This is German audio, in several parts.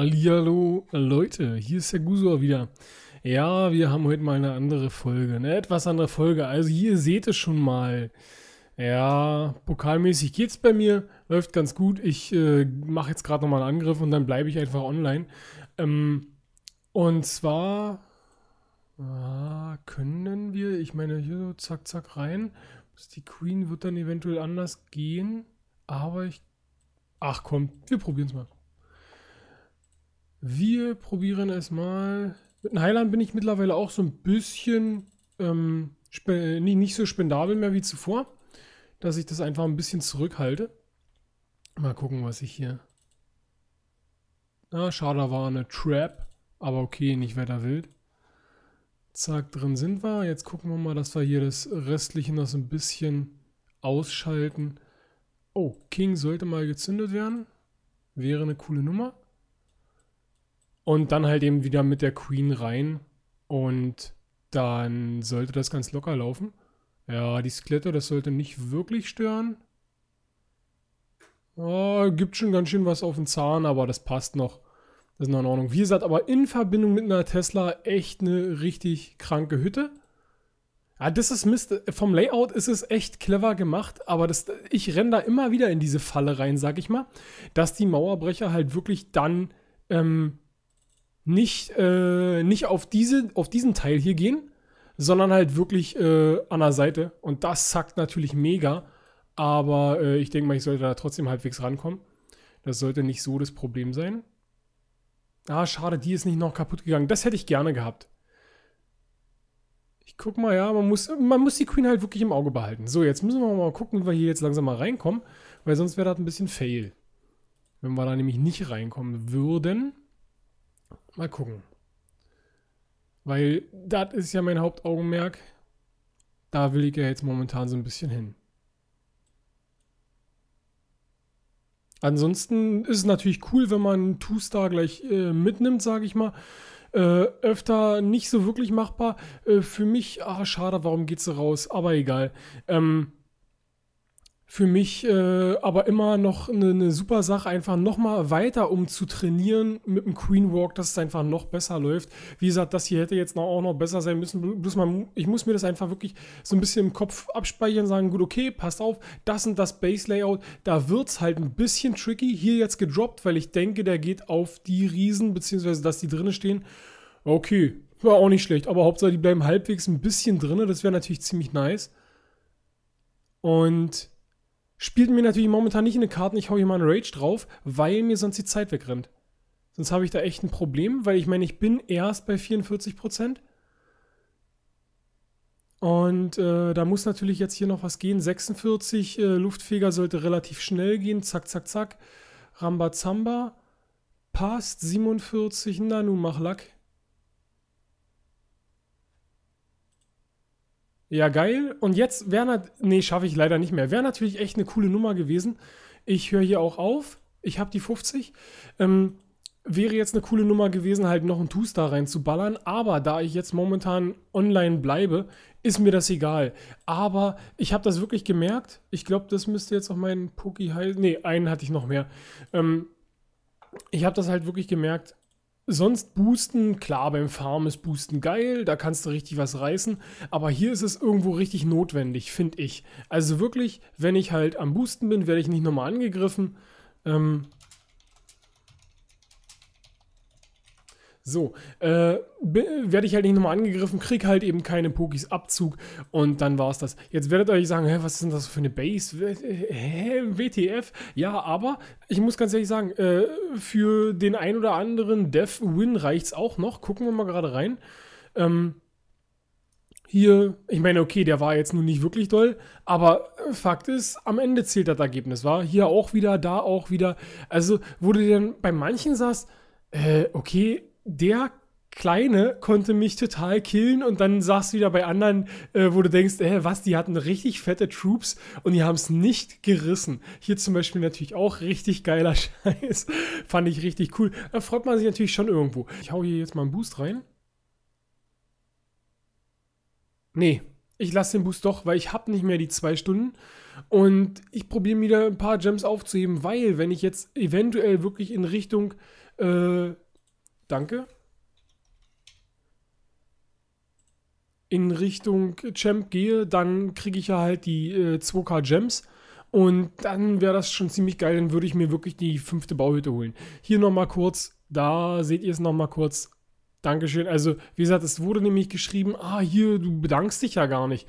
Hallihallo Leute, hier ist der Gusor wieder. Ja, wir haben heute mal eine andere Folge, eine etwas andere Folge. Also hier seht es schon mal. Ja, pokalmäßig geht's bei mir, läuft ganz gut. Ich äh, mache jetzt gerade nochmal einen Angriff und dann bleibe ich einfach online. Ähm, und zwar ah, können wir, ich meine, hier so zack, zack rein. Die Queen wird dann eventuell anders gehen, aber ich... Ach komm, wir probieren es mal. Wir probieren es mal. Mit einem Heiland bin ich mittlerweile auch so ein bisschen ähm, nicht, nicht so spendabel mehr wie zuvor. Dass ich das einfach ein bisschen zurückhalte. Mal gucken, was ich hier... Ah, schade, da war eine Trap. Aber okay, nicht weiter wild. Zack, drin sind wir. Jetzt gucken wir mal, dass wir hier das Restliche noch so ein bisschen ausschalten. Oh, King sollte mal gezündet werden. Wäre eine coole Nummer. Und dann halt eben wieder mit der Queen rein. Und dann sollte das ganz locker laufen. Ja, die Skelette, das sollte nicht wirklich stören. Oh, gibt schon ganz schön was auf den Zahn, aber das passt noch. Das ist noch in Ordnung. Wie gesagt, aber in Verbindung mit einer Tesla echt eine richtig kranke Hütte. Ja, das ist Mist. Vom Layout ist es echt clever gemacht, aber das, ich renne da immer wieder in diese Falle rein, sag ich mal, dass die Mauerbrecher halt wirklich dann ähm, nicht, äh, nicht auf, diese, auf diesen Teil hier gehen, sondern halt wirklich äh, an der Seite. Und das zackt natürlich mega. Aber äh, ich denke mal, ich sollte da trotzdem halbwegs rankommen. Das sollte nicht so das Problem sein. Ah, schade, die ist nicht noch kaputt gegangen. Das hätte ich gerne gehabt. Ich guck mal, ja, man muss, man muss die Queen halt wirklich im Auge behalten. So, jetzt müssen wir mal gucken, wie wir hier jetzt langsam mal reinkommen, weil sonst wäre das ein bisschen fail. Wenn wir da nämlich nicht reinkommen würden. Mal gucken. Weil das ist ja mein Hauptaugenmerk. Da will ich ja jetzt momentan so ein bisschen hin. Ansonsten ist es natürlich cool, wenn man Two-Star gleich äh, mitnimmt, sage ich mal. Äh, öfter nicht so wirklich machbar. Äh, für mich, ah, schade, warum geht sie raus? Aber egal. Ähm, für mich äh, aber immer noch eine, eine super Sache, einfach nochmal weiter um zu trainieren mit dem Queen Walk, dass es einfach noch besser läuft. Wie gesagt, das hier hätte jetzt noch, auch noch besser sein müssen. Bloß man, ich muss mir das einfach wirklich so ein bisschen im Kopf abspeichern, sagen, gut, okay, passt auf, das und das Base Layout, da wird es halt ein bisschen tricky. Hier jetzt gedroppt, weil ich denke, der geht auf die Riesen, beziehungsweise dass die drinnen stehen. Okay, war auch nicht schlecht, aber Hauptsache, die bleiben halbwegs ein bisschen drinne, das wäre natürlich ziemlich nice. Und Spielt mir natürlich momentan nicht in den Karten, ich hau hier mal einen Rage drauf, weil mir sonst die Zeit wegrennt. Sonst habe ich da echt ein Problem, weil ich meine, ich bin erst bei 44%. Und äh, da muss natürlich jetzt hier noch was gehen. 46 äh, Luftfeger sollte relativ schnell gehen. Zack, zack, zack. Rambazamba. Passt. 47. Na, nun mach Lack. Ja, geil. Und jetzt wäre, natürlich, nee, schaffe ich leider nicht mehr. Wäre natürlich echt eine coole Nummer gewesen. Ich höre hier auch auf. Ich habe die 50. Ähm, wäre jetzt eine coole Nummer gewesen, halt noch einen Two-Star reinzuballern. Aber da ich jetzt momentan online bleibe, ist mir das egal. Aber ich habe das wirklich gemerkt. Ich glaube, das müsste jetzt auch mein Poki heißen. Nee, einen hatte ich noch mehr. Ähm, ich habe das halt wirklich gemerkt. Sonst boosten, klar, beim Farm ist boosten geil, da kannst du richtig was reißen, aber hier ist es irgendwo richtig notwendig, finde ich. Also wirklich, wenn ich halt am boosten bin, werde ich nicht nochmal angegriffen. Ähm, So, äh, werde ich halt nicht nochmal angegriffen, krieg halt eben keine Pokis Abzug und dann war es das. Jetzt werdet ihr euch sagen, hä, was ist denn das für eine Base? Hä, WTF? Ja, aber ich muss ganz ehrlich sagen, äh, für den ein oder anderen Dev-Win reicht es auch noch. Gucken wir mal gerade rein. Ähm, hier, ich meine, okay, der war jetzt nun nicht wirklich doll, aber äh, Fakt ist, am Ende zählt das Ergebnis, war hier auch wieder, da auch wieder. Also, wo du dann bei manchen sagst, äh, okay, der Kleine konnte mich total killen und dann sagst du wieder bei anderen, äh, wo du denkst, äh, was, die hatten richtig fette Troops und die haben es nicht gerissen. Hier zum Beispiel natürlich auch richtig geiler Scheiß. Fand ich richtig cool. Da freut man sich natürlich schon irgendwo. Ich hau hier jetzt mal einen Boost rein. Nee, ich lasse den Boost doch, weil ich habe nicht mehr die zwei Stunden. Und ich probiere wieder ein paar Gems aufzuheben, weil wenn ich jetzt eventuell wirklich in Richtung... Äh, Danke. in Richtung Champ gehe, dann kriege ich ja halt die äh, 2K Gems. Und dann wäre das schon ziemlich geil, dann würde ich mir wirklich die fünfte Bauhütte holen. Hier nochmal kurz, da seht ihr es nochmal kurz. Dankeschön. Also, wie gesagt, es wurde nämlich geschrieben, ah, hier, du bedankst dich ja gar nicht.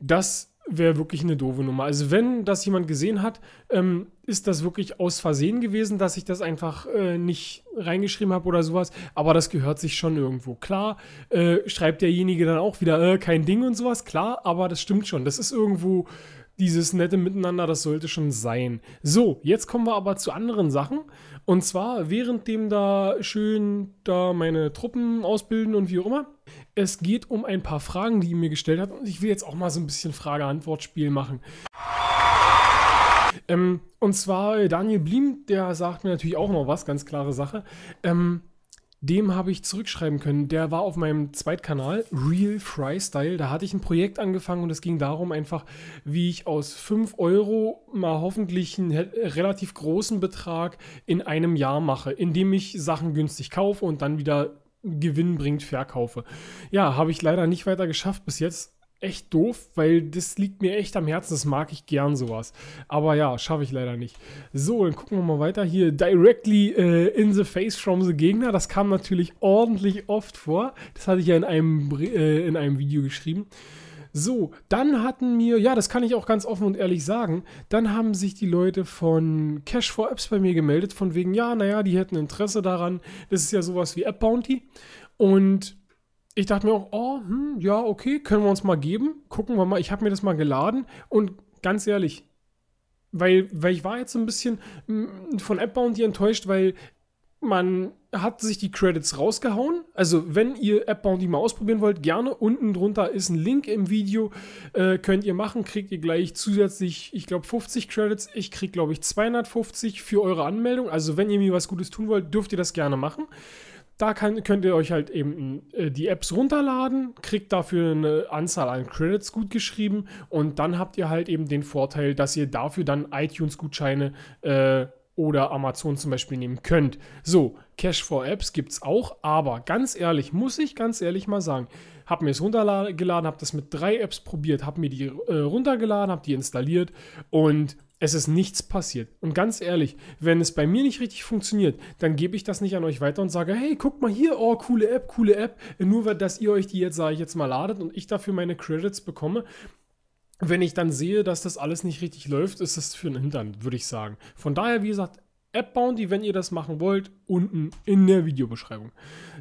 Das wäre wirklich eine doofe Nummer. Also wenn das jemand gesehen hat, ähm, ist das wirklich aus Versehen gewesen, dass ich das einfach äh, nicht reingeschrieben habe oder sowas. Aber das gehört sich schon irgendwo. Klar, äh, schreibt derjenige dann auch wieder äh, kein Ding und sowas. Klar, aber das stimmt schon. Das ist irgendwo dieses nette Miteinander, das sollte schon sein. So, jetzt kommen wir aber zu anderen Sachen. Und zwar, währenddem da schön da meine Truppen ausbilden und wie auch immer, es geht um ein paar Fragen, die ihr mir gestellt habt und ich will jetzt auch mal so ein bisschen Frage-Antwort-Spiel machen. Ähm, und zwar äh, Daniel Bliem, der sagt mir natürlich auch noch was, ganz klare Sache. Ähm, dem habe ich zurückschreiben können. Der war auf meinem Zweitkanal, Real Freestyle. Da hatte ich ein Projekt angefangen und es ging darum einfach, wie ich aus 5 Euro mal hoffentlich einen relativ großen Betrag in einem Jahr mache, indem ich Sachen günstig kaufe und dann wieder Gewinn bringt, verkaufe. Ja, habe ich leider nicht weiter geschafft bis jetzt. Echt doof, weil das liegt mir echt am Herzen. Das mag ich gern sowas. Aber ja, schaffe ich leider nicht. So, dann gucken wir mal weiter. Hier directly äh, in the face from the Gegner. Das kam natürlich ordentlich oft vor. Das hatte ich ja in einem, äh, in einem Video geschrieben. So, dann hatten mir, ja, das kann ich auch ganz offen und ehrlich sagen, dann haben sich die Leute von Cash for Apps bei mir gemeldet, von wegen, ja, naja, die hätten Interesse daran. Das ist ja sowas wie App Bounty. Und ich dachte mir auch, oh, hm, ja, okay, können wir uns mal geben. Gucken wir mal, ich habe mir das mal geladen. Und ganz ehrlich, weil, weil ich war jetzt so ein bisschen hm, von App Bounty enttäuscht, weil man hat sich die Credits rausgehauen. Also, wenn ihr Appbound die mal ausprobieren wollt, gerne. Unten drunter ist ein Link im Video. Äh, könnt ihr machen. Kriegt ihr gleich zusätzlich, ich glaube, 50 Credits. Ich kriege, glaube ich, 250 für eure Anmeldung. Also, wenn ihr mir was Gutes tun wollt, dürft ihr das gerne machen. Da kann, könnt ihr euch halt eben äh, die Apps runterladen, kriegt dafür eine Anzahl an Credits gut geschrieben und dann habt ihr halt eben den Vorteil, dass ihr dafür dann iTunes-Gutscheine äh, oder Amazon zum Beispiel nehmen könnt. So, Cash for Apps gibt es auch, aber ganz ehrlich, muss ich ganz ehrlich mal sagen, habe mir es runtergeladen, habe das mit drei Apps probiert, habe mir die äh, runtergeladen, habe die installiert und es ist nichts passiert. Und ganz ehrlich, wenn es bei mir nicht richtig funktioniert, dann gebe ich das nicht an euch weiter und sage, hey, guckt mal hier, oh, coole App, coole App. Nur weil, dass ihr euch die jetzt, sage ich jetzt mal, ladet und ich dafür meine Credits bekomme, wenn ich dann sehe, dass das alles nicht richtig läuft, ist das für einen Hintern, würde ich sagen. Von daher, wie gesagt, App-Bounty, wenn ihr das machen wollt, unten in der Videobeschreibung.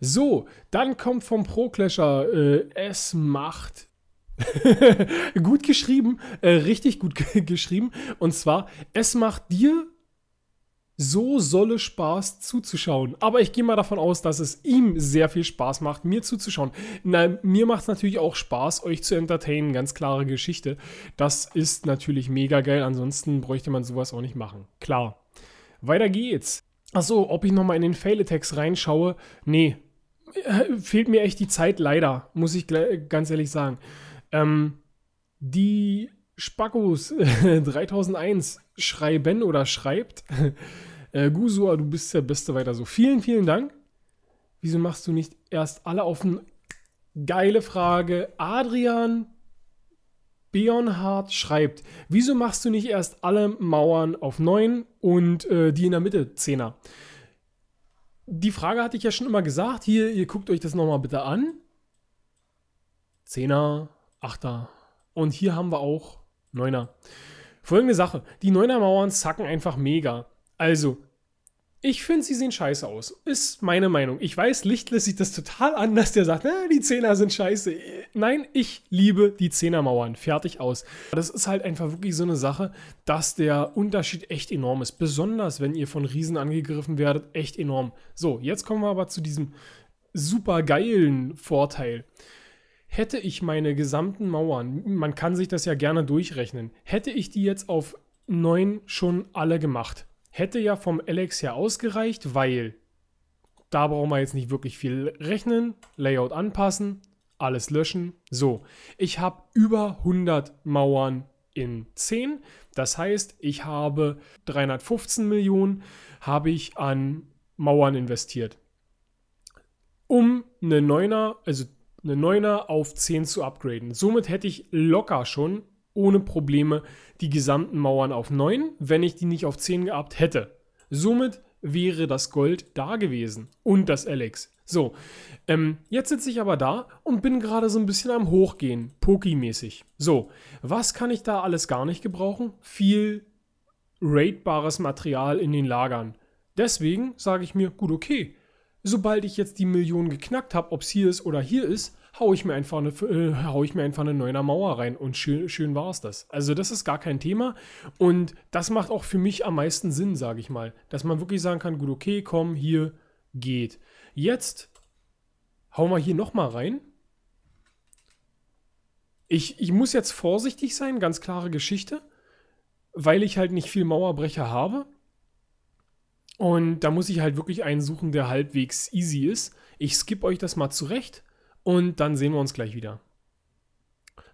So, dann kommt vom Pro-Clasher, äh, es macht gut geschrieben, äh, richtig gut geschrieben. Und zwar, es macht dir so solle Spaß zuzuschauen. Aber ich gehe mal davon aus, dass es ihm sehr viel Spaß macht, mir zuzuschauen. Nein, mir macht es natürlich auch Spaß, euch zu entertainen. Ganz klare Geschichte. Das ist natürlich mega geil. Ansonsten bräuchte man sowas auch nicht machen. Klar. Weiter geht's. Achso, ob ich nochmal in den Fail-Attacks reinschaue? Nee. Äh, fehlt mir echt die Zeit, leider. Muss ich ganz ehrlich sagen. Ähm, die Spackos 3001 schreiben oder schreibt. Äh, Gusua, du bist der Beste weiter so. Vielen, vielen Dank. Wieso machst du nicht erst alle auf geile Frage? Adrian Beonhardt schreibt, wieso machst du nicht erst alle Mauern auf 9 und äh, die in der Mitte 10er? Die Frage hatte ich ja schon immer gesagt. Hier, ihr guckt euch das nochmal bitte an. 10er, 8er. Und hier haben wir auch 9er. Folgende Sache. Die 9er Mauern zacken einfach mega. Also, ich finde, sie sehen scheiße aus. Ist meine Meinung. Ich weiß, Lichtless sieht das total anders. Der sagt, äh, die Zehner sind scheiße. Nein, ich liebe die Zehnermauern. Fertig aus. Das ist halt einfach wirklich so eine Sache, dass der Unterschied echt enorm ist. Besonders, wenn ihr von Riesen angegriffen werdet, echt enorm. So, jetzt kommen wir aber zu diesem super geilen Vorteil. Hätte ich meine gesamten Mauern, man kann sich das ja gerne durchrechnen, hätte ich die jetzt auf 9 schon alle gemacht Hätte ja vom Alex her ausgereicht, weil da brauchen wir jetzt nicht wirklich viel rechnen, Layout anpassen, alles löschen. So, ich habe über 100 Mauern in 10. Das heißt, ich habe 315 Millionen habe ich an Mauern investiert. Um eine 9er, also eine 9er auf 10 zu upgraden. Somit hätte ich locker schon ohne Probleme die gesamten Mauern auf 9, wenn ich die nicht auf 10 gehabt hätte. Somit wäre das Gold da gewesen und das Alex. So, ähm, jetzt sitze ich aber da und bin gerade so ein bisschen am Hochgehen, Poki-mäßig. So, was kann ich da alles gar nicht gebrauchen? Viel raidbares Material in den Lagern. Deswegen sage ich mir, gut, okay, sobald ich jetzt die Million geknackt habe, ob es hier ist oder hier ist, hau ich mir einfach eine, äh, hau ich mir einfach eine neuner Mauer rein und schön, schön war es das. Also das ist gar kein Thema und das macht auch für mich am meisten Sinn, sage ich mal, dass man wirklich sagen kann, gut, okay, komm, hier geht. Jetzt hauen wir hier nochmal rein. Ich, ich muss jetzt vorsichtig sein, ganz klare Geschichte, weil ich halt nicht viel Mauerbrecher habe. Und da muss ich halt wirklich einen suchen, der halbwegs easy ist. Ich skippe euch das mal zurecht und dann sehen wir uns gleich wieder.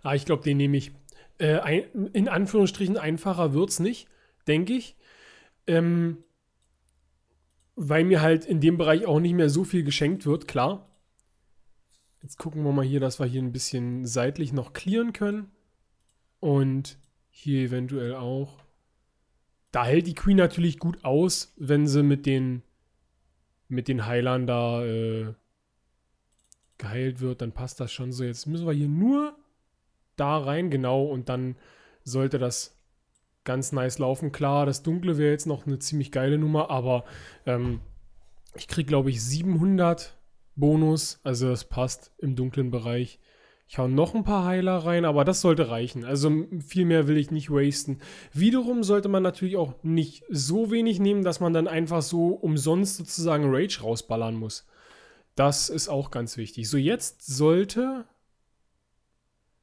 Ah, ich glaube, den nehme ich. Äh, in Anführungsstrichen einfacher wird es nicht, denke ich. Ähm, weil mir halt in dem Bereich auch nicht mehr so viel geschenkt wird, klar. Jetzt gucken wir mal hier, dass wir hier ein bisschen seitlich noch clearen können. Und hier eventuell auch. Da hält die Queen natürlich gut aus, wenn sie mit den, mit den Heilern da äh, geheilt wird, dann passt das schon so. Jetzt müssen wir hier nur da rein, genau, und dann sollte das ganz nice laufen. Klar, das Dunkle wäre jetzt noch eine ziemlich geile Nummer, aber ähm, ich kriege, glaube ich, 700 Bonus, also das passt im dunklen Bereich. Ich hau noch ein paar Heiler rein, aber das sollte reichen. Also viel mehr will ich nicht wasten. Wiederum sollte man natürlich auch nicht so wenig nehmen, dass man dann einfach so umsonst sozusagen Rage rausballern muss. Das ist auch ganz wichtig. So, jetzt sollte.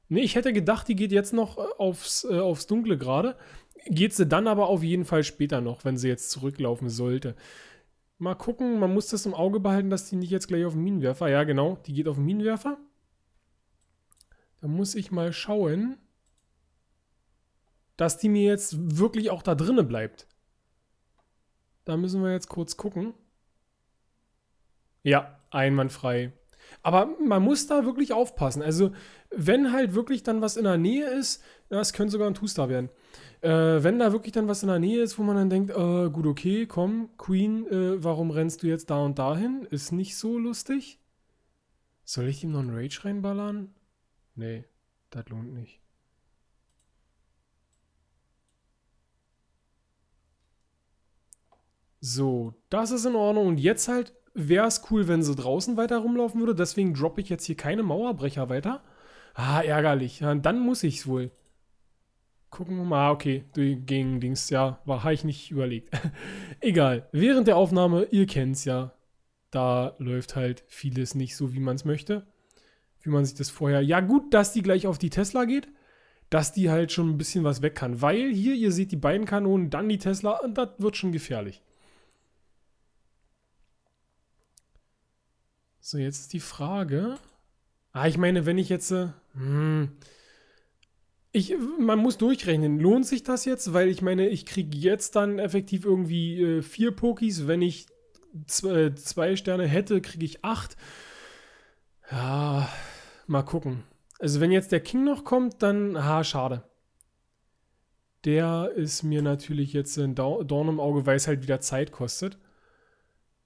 Nee, ich hätte gedacht, die geht jetzt noch äh, aufs, äh, aufs Dunkle gerade. Geht sie dann aber auf jeden Fall später noch, wenn sie jetzt zurücklaufen sollte. Mal gucken, man muss das im Auge behalten, dass die nicht jetzt gleich auf den Minenwerfer. Ja, genau, die geht auf den Minenwerfer. Da muss ich mal schauen, dass die mir jetzt wirklich auch da drinnen bleibt. Da müssen wir jetzt kurz gucken. Ja, einwandfrei. Aber man muss da wirklich aufpassen. Also, wenn halt wirklich dann was in der Nähe ist, das könnte sogar ein Two-Star werden. Äh, wenn da wirklich dann was in der Nähe ist, wo man dann denkt, äh, gut, okay, komm, Queen, äh, warum rennst du jetzt da und dahin? Ist nicht so lustig. Soll ich ihm noch einen Rage reinballern? Nee, das lohnt nicht. So, das ist in Ordnung. Und jetzt halt wäre es cool, wenn sie draußen weiter rumlaufen würde. Deswegen droppe ich jetzt hier keine Mauerbrecher weiter. Ah, ärgerlich. Ja, dann muss ich es wohl. Gucken wir mal. Ah, okay. Gegen Dings, ja. War, habe ich nicht überlegt. Egal. Während der Aufnahme, ihr kennt es ja. Da läuft halt vieles nicht so, wie man es möchte. Wie man sich das vorher... Ja, gut, dass die gleich auf die Tesla geht. Dass die halt schon ein bisschen was weg kann. Weil hier, ihr seht die beiden Kanonen, dann die Tesla. Und das wird schon gefährlich. So, jetzt ist die Frage. Ah, ich meine, wenn ich jetzt. Äh, hm, ich, man muss durchrechnen. Lohnt sich das jetzt? Weil ich meine, ich kriege jetzt dann effektiv irgendwie äh, vier Pokis. Wenn ich zwei, äh, zwei Sterne hätte, kriege ich acht. Ja, mal gucken. Also, wenn jetzt der King noch kommt, dann. Ha, schade. Der ist mir natürlich jetzt ein Dorn im Auge, weil es halt wieder Zeit kostet.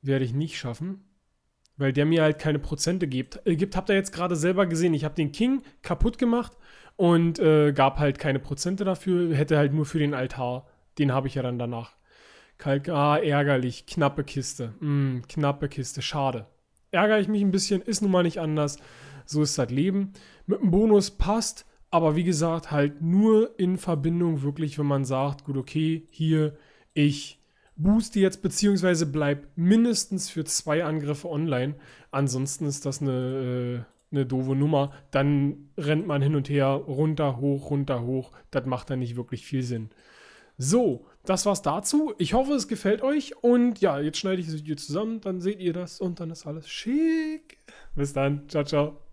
Werde ich nicht schaffen. Weil der mir halt keine Prozente gibt. Äh, gibt habt ihr jetzt gerade selber gesehen. Ich habe den King kaputt gemacht und äh, gab halt keine Prozente dafür. Hätte halt nur für den Altar. Den habe ich ja dann danach. Kalk, ah, ärgerlich. Knappe Kiste. Mm, knappe Kiste. Schade. Ärgere ich mich ein bisschen. Ist nun mal nicht anders. So ist das Leben. Mit dem Bonus passt. Aber wie gesagt, halt nur in Verbindung wirklich, wenn man sagt, gut, okay, hier, ich booste jetzt, beziehungsweise bleib mindestens für zwei Angriffe online. Ansonsten ist das eine, äh, eine doofe Nummer. Dann rennt man hin und her, runter, hoch, runter, hoch. Das macht dann nicht wirklich viel Sinn. So, das war's dazu. Ich hoffe, es gefällt euch. Und ja, jetzt schneide ich das Video zusammen, dann seht ihr das und dann ist alles schick. Bis dann. Ciao, ciao.